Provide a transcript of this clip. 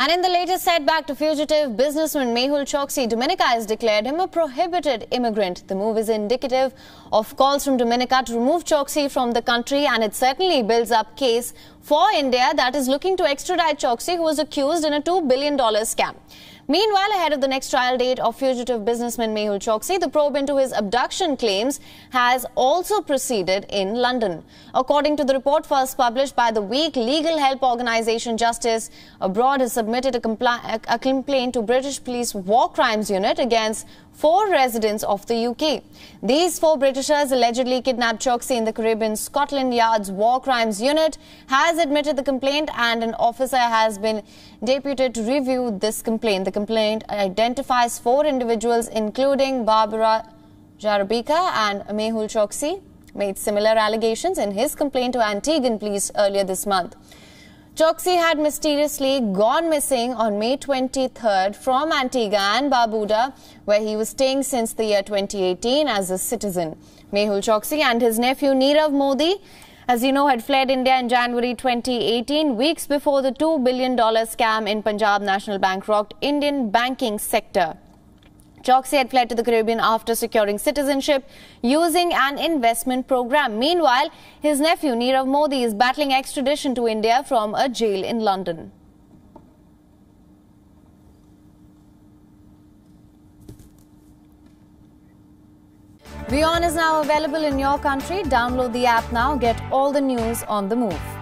And in the latest setback to fugitive businessman Mehul Choksi, Dominica has declared him a prohibited immigrant. The move is indicative of calls from Dominica to remove Choksi from the country and it certainly builds up case for India that is looking to extradite Choksi who was accused in a $2 billion scam. Meanwhile, ahead of the next trial date of fugitive businessman Mehul Choksi, the probe into his abduction claims has also proceeded in London. According to the report first published by the Week, legal help organization Justice Abroad has submitted a, compli- a complaint to British Police War Crimes Unit against four residents of the UK. These four Britishers allegedly kidnapped Choksi in the Caribbean Scotland Yard's War Crimes Unit has admitted the complaint and an officer has been deputed to review this complaint. The complaint identifies four individuals including Barbara Jarabika and Mehul Choksi made similar allegations in his complaint to Antiguan police earlier this month. Choksi had mysteriously gone missing on May 23rd from Antigua and Barbuda, where he was staying since the year 2018 as a citizen. Mehul Choksi and his nephew Nirav Modi, as you know, had fled India in January 2018, weeks before the $2 billion scam in Punjab National Bank rocked Indian banking sector. Choksi had fled to the Caribbean after securing citizenship using an investment program. Meanwhile, his nephew Nirav Modi is battling extradition to India from a jail in London. Beyond is now available in your country. Download the app now. Get all the news on the move.